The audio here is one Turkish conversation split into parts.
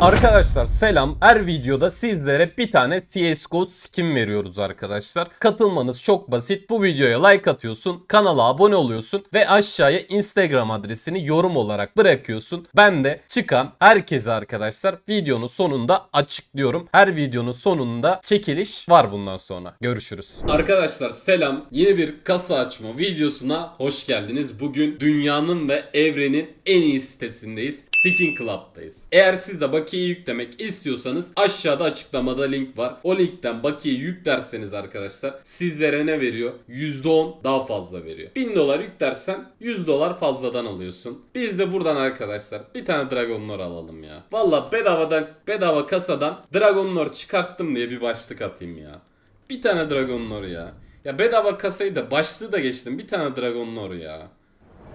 Arkadaşlar selam. Her videoda sizlere bir tane CSGO skin veriyoruz arkadaşlar. Katılmanız çok basit. Bu videoya like atıyorsun, kanala abone oluyorsun ve aşağıya Instagram adresini yorum olarak bırakıyorsun. Ben de çıkan herkese arkadaşlar videonun sonunda açıklıyorum. Her videonun sonunda çekiliş var bundan sonra. Görüşürüz. Arkadaşlar selam. Yeni bir kasa açma videosuna hoş geldiniz. Bugün dünyanın ve evrenin en iyi sitesindeyiz. Skin Club'dayız. Eğer siz de bak bakiye yüklemek istiyorsanız aşağıda açıklamada link var. O linkten bakiye yüklerseniz arkadaşlar sizlere ne veriyor? %10 daha fazla veriyor. 1000 dolar yüklersen 100 dolar fazladan alıyorsun. Biz de buradan arkadaşlar bir tane Dragon Lore alalım ya. Valla bedavadan bedava kasadan Dragon Lore çıkarttım diye bir başlık atayım ya. Bir tane Dragon Lore ya. Ya bedava kasayı da başlığı da geçtim. Bir tane Dragon Lore ya.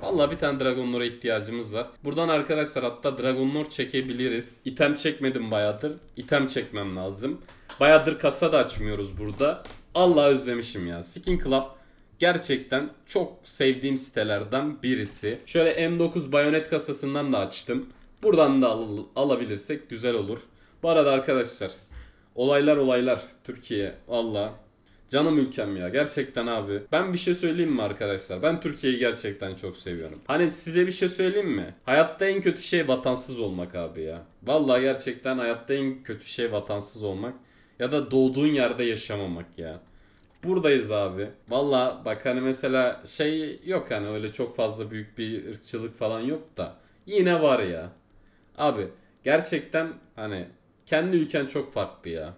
Valla bir tane Dragon Lore'a ihtiyacımız var. Buradan arkadaşlar hatta Dragon Lore çekebiliriz. İtem çekmedim bayağıdır. İtem çekmem lazım. Bayağıdır kasa da açmıyoruz burada. Allah özlemişim ya. Skin Club gerçekten çok sevdiğim sitelerden birisi. Şöyle M9 bayonet kasasından da açtım. Buradan da al alabilirsek güzel olur. Bu arada arkadaşlar olaylar olaylar Türkiye valla Canım ülkem ya gerçekten abi. Ben bir şey söyleyeyim mi arkadaşlar? Ben Türkiye'yi gerçekten çok seviyorum. Hani size bir şey söyleyeyim mi? Hayatta en kötü şey vatansız olmak abi ya. Vallahi gerçekten hayatta en kötü şey vatansız olmak ya da doğduğun yerde yaşamamak ya. Buradayız abi. Valla bak hani mesela şey yok hani öyle çok fazla büyük bir ırkçılık falan yok da yine var ya. Abi gerçekten hani kendi ülken çok farklı ya.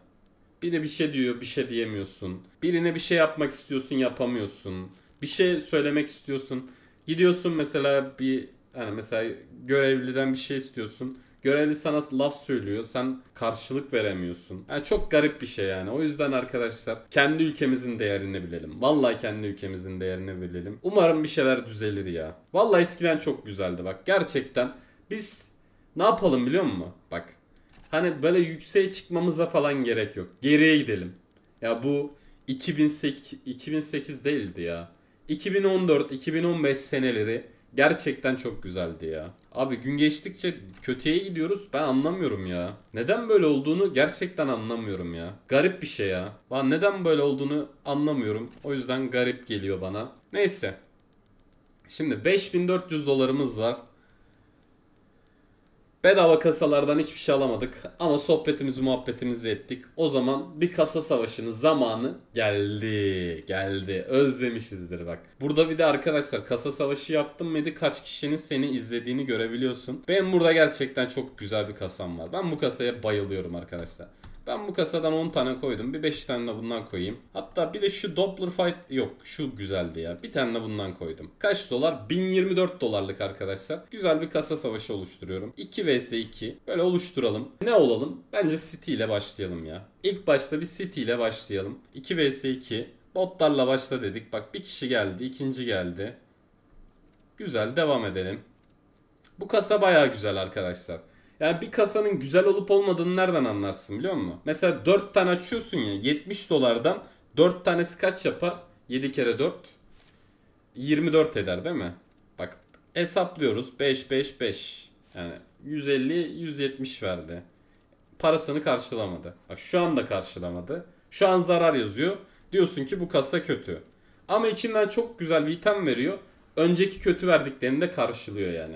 Biri bir şey diyor, bir şey diyemiyorsun. Birine bir şey yapmak istiyorsun, yapamıyorsun. Bir şey söylemek istiyorsun. Gidiyorsun mesela bir yani mesela görevliden bir şey istiyorsun. Görevli sana laf söylüyor. Sen karşılık veremiyorsun. Yani çok garip bir şey yani. O yüzden arkadaşlar kendi ülkemizin değerini bilelim. Vallahi kendi ülkemizin değerini bilelim. Umarım bir şeyler düzelir ya. Vallahi eskiden çok güzeldi bak. Gerçekten biz ne yapalım biliyor musun? Bak Hani böyle yükseğe çıkmamıza falan gerek yok. Geriye gidelim. Ya bu 2008 2008 değildi ya. 2014-2015 seneleri gerçekten çok güzeldi ya. Abi gün geçtikçe kötüye gidiyoruz. Ben anlamıyorum ya. Neden böyle olduğunu gerçekten anlamıyorum ya. Garip bir şey ya. Ben neden böyle olduğunu anlamıyorum. O yüzden garip geliyor bana. Neyse. Şimdi 5400 dolarımız var. Bedava kasalardan hiçbir şey alamadık ama sohbetimizi muhabbetimizi ettik. O zaman bir kasa savaşının zamanı geldi. Geldi. Özlemişizdir bak. Burada bir de arkadaşlar kasa savaşı yaptım mıydı kaç kişinin seni izlediğini görebiliyorsun. Benim burada gerçekten çok güzel bir kasam var. Ben bu kasaya bayılıyorum arkadaşlar. Ben bu kasadan 10 tane koydum. Bir 5 tane de bundan koyayım. Hatta bir de şu Doppler Fight yok şu güzeldi ya. Bir tane de bundan koydum. Kaç dolar? 1024 dolarlık arkadaşlar. Güzel bir kasa savaşı oluşturuyorum. 2 vs 2. Böyle oluşturalım. Ne olalım? Bence City ile başlayalım ya. İlk başta bir City ile başlayalım. 2 vs 2. Botlarla başla dedik. Bak bir kişi geldi. ikinci geldi. Güzel devam edelim. Bu kasa baya güzel arkadaşlar. Yani bir kasanın güzel olup olmadığını nereden anlarsın biliyor musun? Mesela 4 tane açıyorsun ya 70 dolardan 4 tanesi kaç yapar? 7 kere 4 24 eder değil mi? Bak hesaplıyoruz 5 5 5 yani 150 170 verdi. Parasını karşılamadı. Bak şu anda karşılamadı. Şu an zarar yazıyor. Diyorsun ki bu kasa kötü. Ama içinden çok güzel bir item veriyor. Önceki kötü verdiklerini de karşılıyor yani.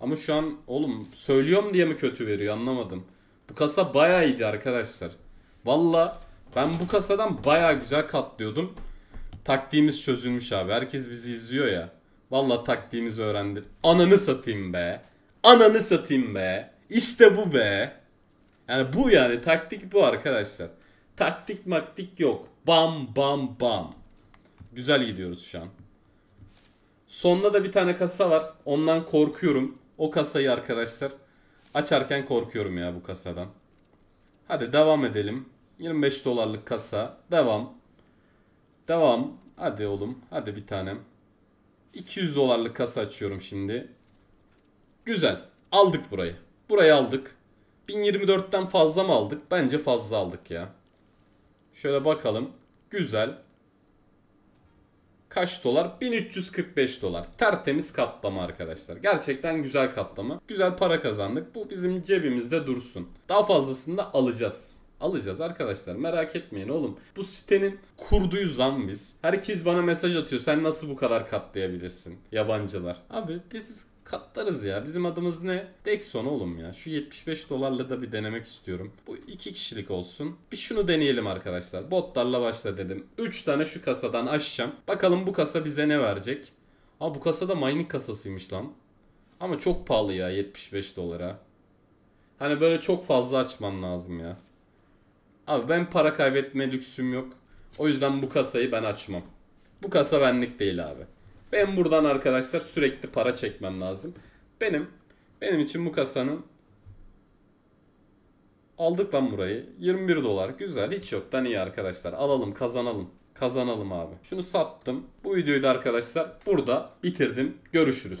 Ama şu an oğlum söylüyorum diye mi kötü veriyor anlamadım. Bu kasa baya iyiydi arkadaşlar. Valla ben bu kasadan baya güzel katlıyordum. Taktiğimiz çözülmüş abi. Herkes bizi izliyor ya. Valla taktiğimizi öğrendi. Ananı satayım be. Ananı satayım be. İşte bu be. Yani bu yani taktik bu arkadaşlar. Taktik maktik yok. Bam bam bam. Güzel gidiyoruz şu an. Sonda da bir tane kasa var. Ondan korkuyorum. O kasayı arkadaşlar açarken korkuyorum ya bu kasadan. Hadi devam edelim. 25 dolarlık kasa. Devam. Devam. Hadi oğlum. Hadi bir tanem. 200 dolarlık kasa açıyorum şimdi. Güzel. Aldık burayı. Burayı aldık. 1024'ten fazla mı aldık? Bence fazla aldık ya. Şöyle bakalım. Güzel. Kaç dolar? 1345 dolar. Tertemiz katlama arkadaşlar. Gerçekten güzel katlama. Güzel para kazandık. Bu bizim cebimizde dursun. Daha fazlasını da alacağız. Alacağız arkadaşlar merak etmeyin oğlum. Bu sitenin kurduyuz lan biz. Herkes bana mesaj atıyor sen nasıl bu kadar katlayabilirsin yabancılar. Abi biz katlarız ya. Bizim adımız ne? Dexon oğlum ya. Şu 75 dolarla da bir denemek istiyorum. Bu iki kişilik olsun. Bir şunu deneyelim arkadaşlar. Botlarla başla dedim. 3 tane şu kasadan açacağım. Bakalım bu kasa bize ne verecek? Aa bu kasada mining kasasıymış lan. Ama çok pahalı ya 75 dolara. Hani böyle çok fazla açman lazım ya. Abi ben para kaybetme lüksüm yok. O yüzden bu kasayı ben açmam. Bu kasa benlik değil abi. Ben buradan arkadaşlar sürekli para çekmem lazım. Benim benim için bu kasanın aldık lan burayı. 21 dolar güzel hiç yoktan iyi arkadaşlar. Alalım kazanalım. Kazanalım abi. Şunu sattım. Bu videoyu da arkadaşlar burada bitirdim. Görüşürüz.